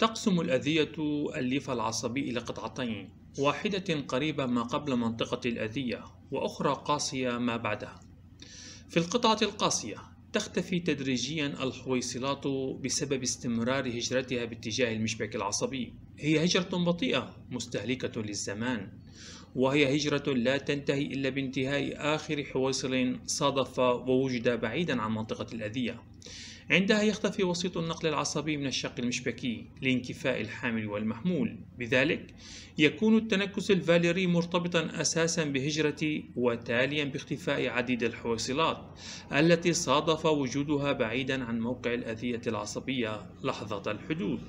تقسم الأذية الليف العصبي إلى قطعتين واحدة قريبة ما قبل منطقة الأذية وأخرى قاسية ما بعدها في القطعة القاسية تختفي تدريجيا الحويصلات بسبب استمرار هجرتها باتجاه المشبك العصبي هي هجرة بطيئة مستهلكة للزمان وهي هجرة لا تنتهي إلا بانتهاء آخر حويصل صادف ووجد بعيدا عن منطقة الأذية عندها يختفي وسيط النقل العصبي من الشق المشبكي لانكفاء الحامل والمحمول بذلك يكون التنكس الفاليري مرتبطا أساسا بهجرة وتاليا باختفاء عديد الحويصلات التي صادف وجودها بعيدا عن موقع الأذية العصبية لحظة الحدوث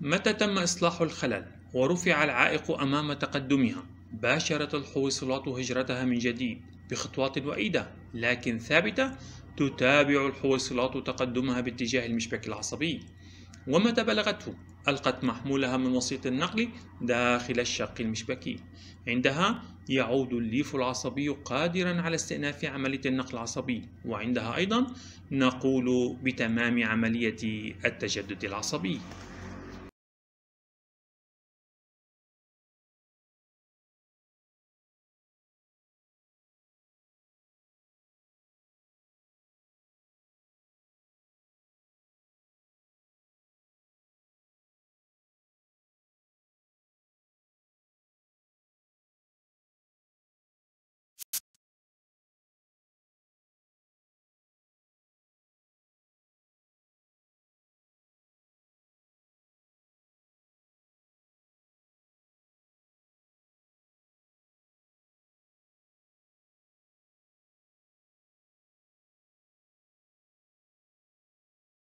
متى تم إصلاح الخلل ورفع العائق أمام تقدمها باشرت الحويصلات هجرتها من جديد بخطوات وعيدة لكن ثابتة تتابع الحويصلات تقدمها باتجاه المشبك العصبي ومتى بلغته ألقت محمولها من وسيط النقل داخل الشق المشبكي عندها يعود الليف العصبي قادرا على استئناف عملية النقل العصبي وعندها أيضا نقول بتمام عملية التجدد العصبي